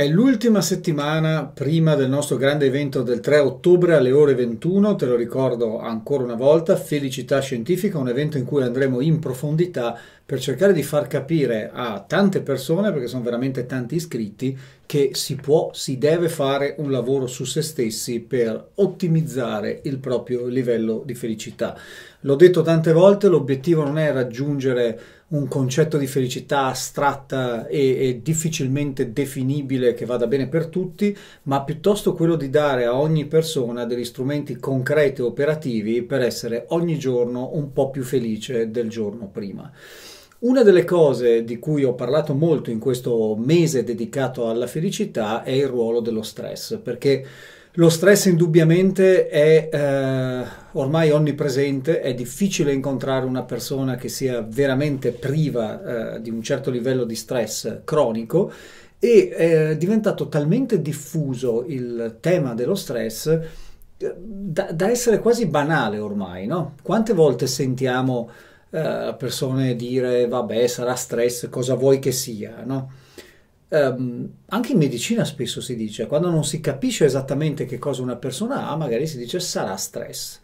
È l'ultima settimana prima del nostro grande evento del 3 ottobre alle ore 21, te lo ricordo ancora una volta, Felicità Scientifica, un evento in cui andremo in profondità per cercare di far capire a tante persone, perché sono veramente tanti iscritti, che si può, si deve fare un lavoro su se stessi per ottimizzare il proprio livello di felicità. L'ho detto tante volte, l'obiettivo non è raggiungere un concetto di felicità astratta e, e, difficilmente definibile che vada bene per tutti, ma piuttosto quello di dare a ogni persona degli strumenti concreti e operativi per essere ogni giorno un po' più felice del giorno prima. Una delle cose di cui ho parlato molto in questo mese dedicato alla felicità è il ruolo dello stress, perché lo stress indubbiamente è eh, ormai onnipresente, è difficile incontrare una persona che sia veramente priva eh, di un certo livello di stress cronico e è eh, diventato talmente diffuso il tema dello stress eh, da, da essere quasi banale ormai, no? Quante volte sentiamo eh, persone dire vabbè sarà stress, cosa vuoi che sia, no? Um, anche in medicina spesso si dice, quando non si capisce esattamente che cosa una persona ha, magari si dice sarà stress.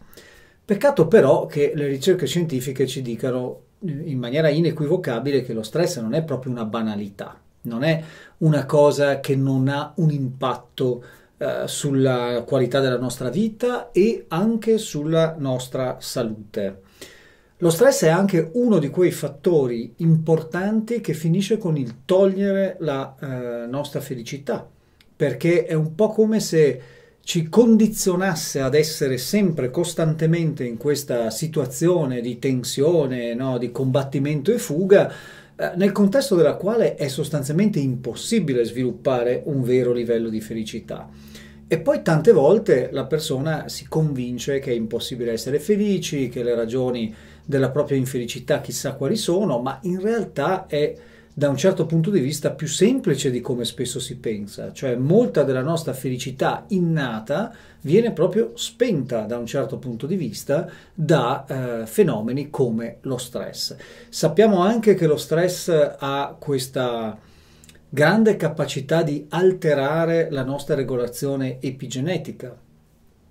Peccato però che le ricerche scientifiche ci dicano in maniera inequivocabile che lo stress non è proprio una banalità, non è una cosa che non ha un impatto eh, sulla qualità della nostra vita e anche sulla nostra salute. Lo stress è anche uno di quei fattori importanti che finisce con il togliere la eh, nostra felicità, perché è un po' come se ci condizionasse ad essere sempre costantemente in questa situazione di tensione, no, di combattimento e fuga, eh, nel contesto della quale è sostanzialmente impossibile sviluppare un vero livello di felicità. E poi tante volte la persona si convince che è impossibile essere felici, che le ragioni della propria infelicità chissà quali sono, ma in realtà è da un certo punto di vista più semplice di come spesso si pensa, cioè molta della nostra felicità innata viene proprio spenta da un certo punto di vista da eh, fenomeni come lo stress. Sappiamo anche che lo stress ha questa grande capacità di alterare la nostra regolazione epigenetica.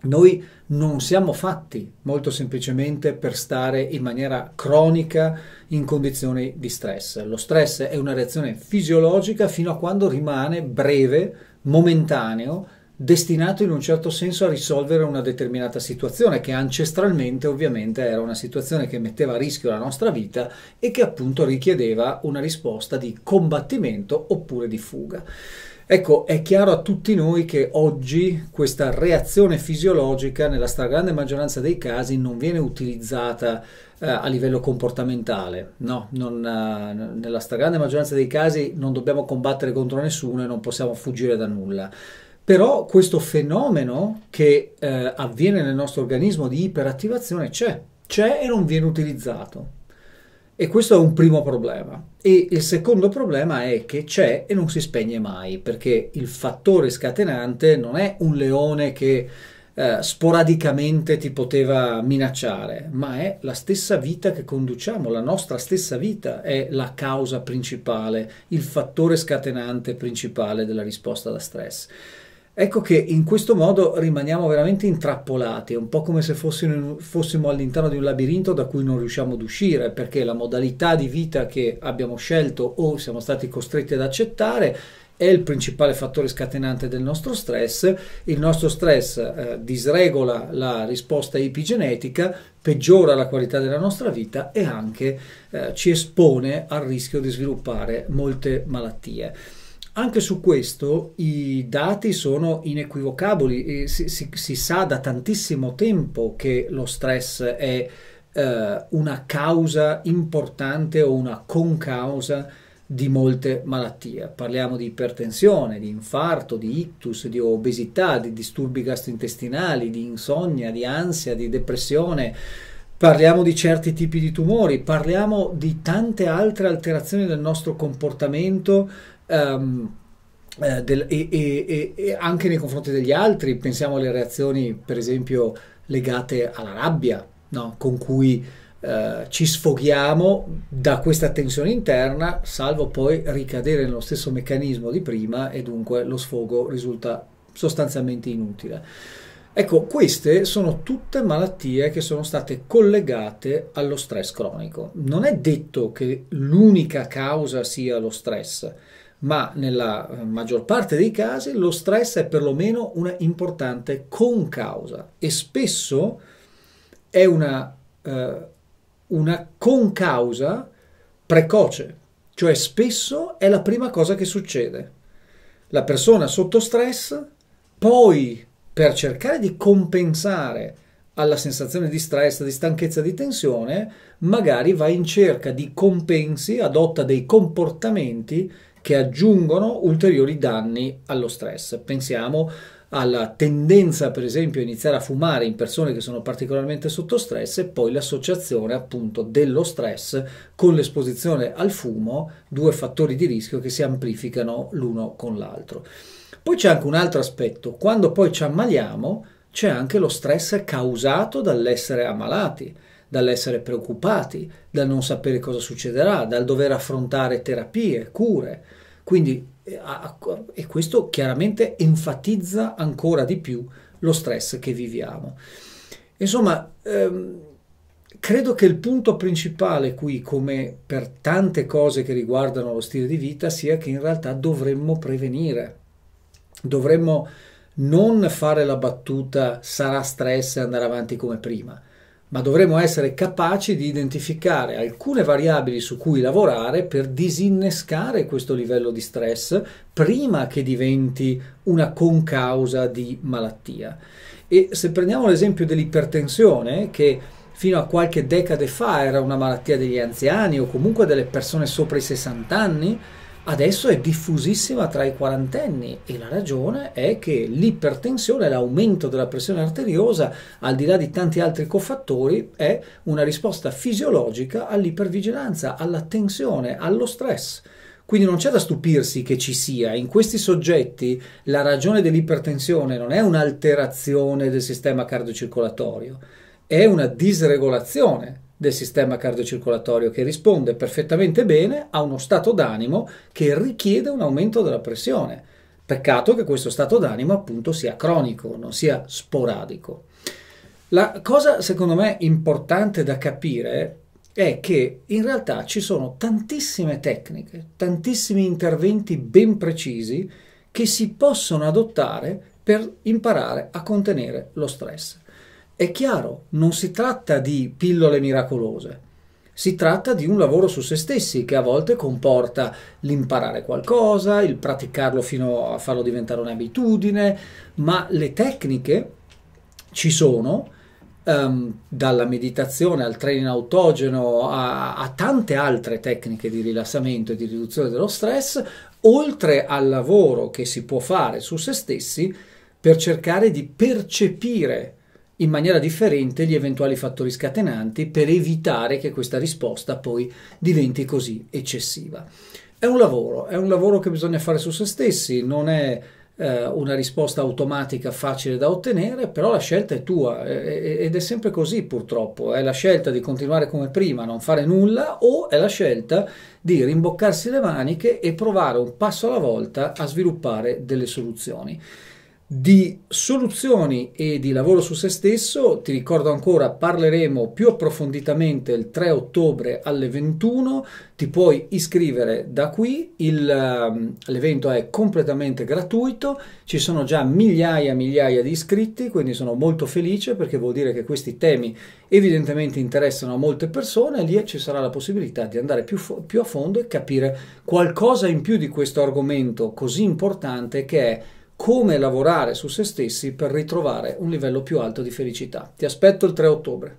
Noi non siamo fatti molto semplicemente per stare in maniera cronica in condizioni di stress. Lo stress è una reazione fisiologica fino a quando rimane breve, momentaneo, destinato in un certo senso a risolvere una determinata situazione che ancestralmente ovviamente era una situazione che metteva a rischio la nostra vita e che appunto richiedeva una risposta di combattimento oppure di fuga. Ecco, è chiaro a tutti noi che oggi questa reazione fisiologica nella stragrande maggioranza dei casi non viene utilizzata eh, a livello comportamentale, no, non, eh, nella stragrande maggioranza dei casi non dobbiamo combattere contro nessuno e non possiamo fuggire da nulla però questo fenomeno che eh, avviene nel nostro organismo di iperattivazione c'è, c'è e non viene utilizzato. E questo è un primo problema. E il secondo problema è che c'è e non si spegne mai, perché il fattore scatenante non è un leone che eh, sporadicamente ti poteva minacciare, ma è la stessa vita che conduciamo, la nostra stessa vita è la causa principale, il fattore scatenante principale della risposta da stress. Ecco che in questo modo rimaniamo veramente intrappolati, è un po' come se fossimo, all'interno di un labirinto da cui non riusciamo ad uscire, perché la modalità di vita che abbiamo scelto o siamo stati costretti ad accettare è il principale fattore scatenante del nostro stress, il nostro stress eh, disregola la risposta epigenetica, peggiora la qualità della nostra vita e anche eh, ci espone al rischio di sviluppare molte malattie. Anche su questo i dati sono inequivocabili, si, si, si sa da tantissimo tempo che lo stress è eh, una causa importante o una concausa di molte malattie. Parliamo di ipertensione, di infarto, di ictus, di obesità, di disturbi gastrointestinali, di insonnia, di ansia, di depressione Parliamo di certi tipi di tumori, parliamo di tante altre alterazioni del nostro comportamento um, eh, del, e, e, e, anche nei confronti degli altri. Pensiamo alle reazioni, per esempio, legate alla rabbia, no? con cui eh, ci sfoghiamo da questa tensione interna, salvo poi ricadere nello stesso meccanismo di prima e dunque lo sfogo risulta sostanzialmente inutile. Ecco, queste sono tutte malattie che sono state collegate allo stress cronico. Non è detto che l'unica causa sia lo stress, ma nella eh, maggior parte dei casi lo stress è perlomeno una importante concausa e spesso è una, eh, una concausa precoce, cioè spesso è la prima cosa che succede. La persona sotto stress poi per cercare di compensare alla sensazione di stress, di stanchezza, di tensione, magari va in cerca di compensi, adotta dei comportamenti che aggiungono ulteriori danni allo stress. Pensiamo alla tendenza, per esempio, a iniziare a fumare in persone che sono particolarmente sotto stress e poi l'associazione appunto dello stress con l'esposizione al fumo, due fattori di rischio che si amplificano l'uno con l'altro. Poi c'è anche un altro aspetto, quando poi ci ammaliamo c'è anche lo stress causato dall'essere ammalati, dall'essere preoccupati, dal non sapere cosa succederà, dal dover affrontare terapie, cure. Quindi, eh, e questo chiaramente enfatizza ancora di più lo stress che viviamo. Insomma, ehm, credo che il punto principale qui, come per tante cose che riguardano lo stile di vita, sia che in realtà dovremmo prevenire dovremmo non fare la battuta sarà stress e andare avanti come prima, ma dovremmo essere capaci di identificare alcune variabili su cui lavorare per disinnescare questo livello di stress prima che diventi una concausa di malattia. E se prendiamo l'esempio dell'ipertensione, che fino a qualche decade fa era una malattia degli anziani o comunque delle persone sopra i 60 anni, adesso è diffusissima tra i quarantenni e la ragione è che l'ipertensione, l'aumento della pressione arteriosa, al di là di tanti altri cofattori, è una risposta fisiologica all'ipervigilanza, alla tensione, allo stress. Quindi non c'è da stupirsi che ci sia. In questi soggetti la ragione dell'ipertensione non è un'alterazione del sistema cardiocircolatorio, è una disregolazione del sistema cardiocircolatorio che risponde perfettamente bene a uno stato d'animo che richiede un aumento della pressione. Peccato che questo stato d'animo appunto sia cronico, non sia sporadico. La cosa secondo me importante da capire è che in realtà ci sono tantissime tecniche, tantissimi interventi ben precisi che si possono adottare per imparare a contenere lo stress. È chiaro, non si tratta di pillole miracolose, si tratta di un lavoro su se stessi che a volte comporta l'imparare qualcosa, il praticarlo fino a farlo diventare un'abitudine, ma le tecniche ci sono, um, dalla meditazione al training autogeno a, a tante altre tecniche di rilassamento e di riduzione dello stress, oltre al lavoro che si può fare su se stessi per cercare di percepire in maniera differente gli eventuali fattori scatenanti per evitare che questa risposta poi diventi così eccessiva. È un lavoro, è un lavoro che bisogna fare su se stessi, non è eh, una risposta automatica facile da ottenere, però la scelta è tua eh, ed è sempre così purtroppo, è la scelta di continuare come prima, non fare nulla o è la scelta di rimboccarsi le maniche e provare un passo alla volta a sviluppare delle soluzioni di soluzioni e di lavoro su se stesso. Ti ricordo ancora, parleremo più approfonditamente il 3 ottobre alle 21. Ti puoi iscrivere da qui, il, ehm, l'evento è completamente gratuito, ci sono già migliaia e migliaia di iscritti, quindi sono molto felice perché vuol dire che questi temi evidentemente interessano a molte persone e lì ci sarà la possibilità di andare più, più a fondo e capire qualcosa in più di questo argomento così importante che è come lavorare su se stessi per ritrovare un livello più alto di felicità. Ti aspetto il 3 ottobre.